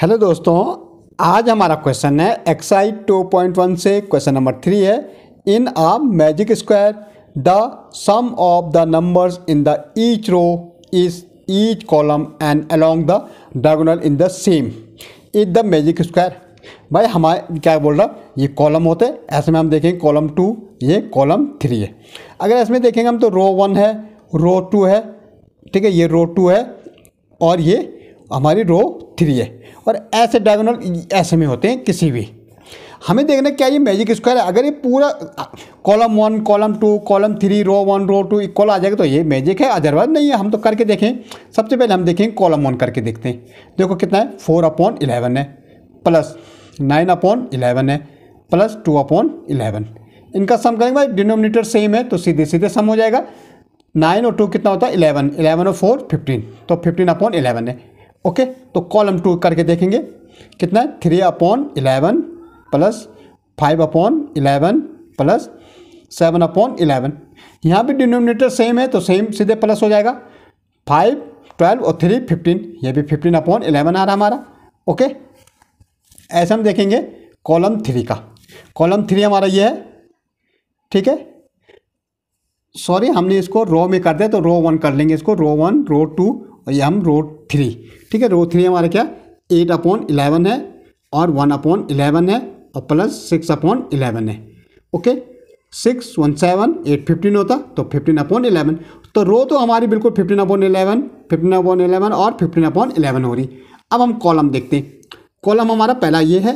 Hello दोस्तों आज हमारा क्वेश्चन है एक्साइड 2.1 से क्वेश्चन नंबर थ्री है in a magic square the sum of the numbers in the each row is each column and along the diagonal in the same is the magic square भाई हमारे क्या बोल रहा ये column होते ऐसे में हम देखेंगे कॉलम टू ये कॉलम थ्री है अगर ऐसे में देखेंगे हम तो रो वन है रो टू है ठीक है ये रो टू है और ये हमारी रो थ्री है और ऐसे डायगोनल ऐसे में होते हैं किसी भी हमें देखना क्या ये मैजिक स्क्वायर है अगर ये पूरा column one column two column three row one row two equal आ जाएगा तो ये मैजिक है अदरवाइज नहीं है हम तो करके देखें सबसे पहले हम देखें कॉलम वन करके देखते हैं देखो कितना है फोर अपॉन इलेवन है प्लस नाइन अपॉन इलेवन है प्लस टू अपॉन इलेवन इनका सम करेंगे भाई डिनोमिनेटर सेम है तो सीधे सीधे सम हो जाएगा नाइन और टू कितना होता है इलेवन इलेवन और फोर फिफ्टीन तो फिफ्टीन अपॉन इलेवन है ओके तो कॉलम टू करके देखेंगे कितना है three upon eleven plus five upon eleven plus seven upon eleven यहाँ भी डिनोमिनेटर सेम है तो सेम सीधे प्लस हो जाएगा फाइव ट्वेल्व और थ्री फिफ्टीन ये भी फिफ्टीन अपॉन इलेवन आ रहा हमारा ओके ऐसे हम देखेंगे कॉलम थ्री का कॉलम थ्री हमारा ये है ठीक है सॉरी हमने इसको रो में कर दिया तो रो वन कर लेंगे इसको रो वन रो टू और ये हम रो थ्री ठीक है रो थ्री हमारा क्या एट अपॉन इलेवन है और वन अपॉन इलेवन है और प्लस सिक्स अपॉन इलेवन है okay six one seven eight fifteen होता तो फिफ्टीन अपॉन इलेवन तो रो तो हमारी बिल्कुल fifteen upon eleven fifteen upon eleven और फिफ्टीन अपॉन इलेवन हो रही अब हम कॉलम देखते हैं कॉलम हमारा पहला ये है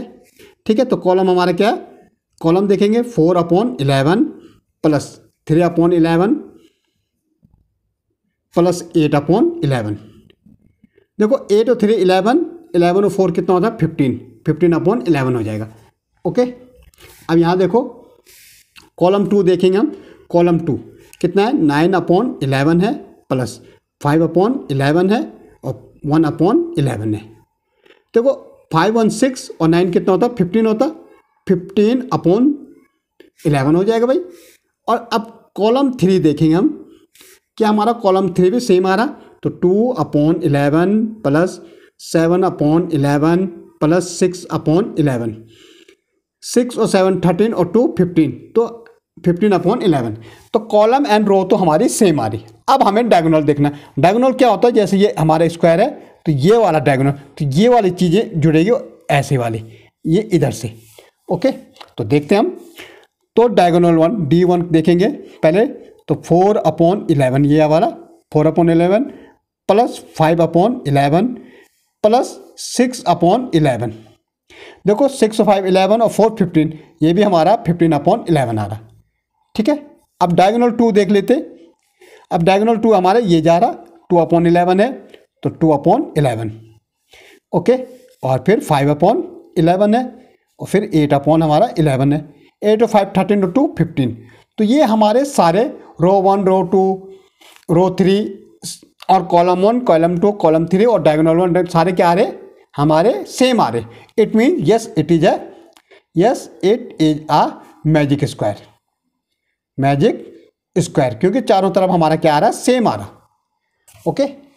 ठीक है तो कॉलम हमारा क्या है कॉलम देखेंगे four upon eleven plus three upon eleven plus eight upon eleven देखो एट और थ्री इलेवन इलेवन और फोर कितना होता है फिफ्टीन फिफ्टीन अपॉन इलेवन हो जाएगा ओके अब यहाँ देखो कॉलम टू देखेंगे हम कॉलम टू कितना है नाइन अपॉन इलेवन है प्लस फाइव अपॉन इलेवन है और वन अपॉन इलेवन है देखो फाइव वन सिक्स और नाइन कितना होता फिफ्टीन होता फिफ्टीन अपॉन इलेवन हो जाएगा भाई और अब कॉलम थ्री देखेंगे हम क्या हमारा कॉलम थ्री भी सेम आ रहा तो two upon eleven plus seven upon eleven plus six upon eleven six और सेवन थर्टीन और टू फिफ्टीन तो फिफ्टीन अपॉन इलेवन तो कॉलम एंड रो तो हमारी सेम आ रही अब हमें डायगोनल देखना है डायगोनल क्या होता है जैसे ये हमारा स्क्वायर है तो ये वाला डायगोनल तो ये वाली चीज़ें जुड़ेगी ऐसे वाली ये इधर से ओके तो देखते हैं हम तो डायगोनल वन डी वन देखेंगे पहले तो फोर अपॉन इलेवन ये हमारा four upon eleven plus five upon eleven plus six upon eleven देखो सिक्स फाइव इलेवन और फोर फिफ्टीन ये भी हमारा फिफ्टीन अपॉन इलेवन आ रहा ठीक है अब डायगोनल टू देख लेते अब डायगोनल टू हमारा ये जा रहा टू अपॉन इलेवन है तो टू अपॉन इलेवन ओके और फिर फाइव अपॉन इलेवन है और फिर एट अपॉन हमारा इलेवन है एट और फाइव थर्टीन और टू फिफ्टीन तो ये हमारे सारे row one row two row three और column one column two column three और डायगोनल वन सारे क्या आ रहे हमारे सेम आ रहे it mean yes it is a yes it is a magic square magic square क्योंकि चारों तरफ हमारा क्या आ रहा है सेम आ रहा ओके okay?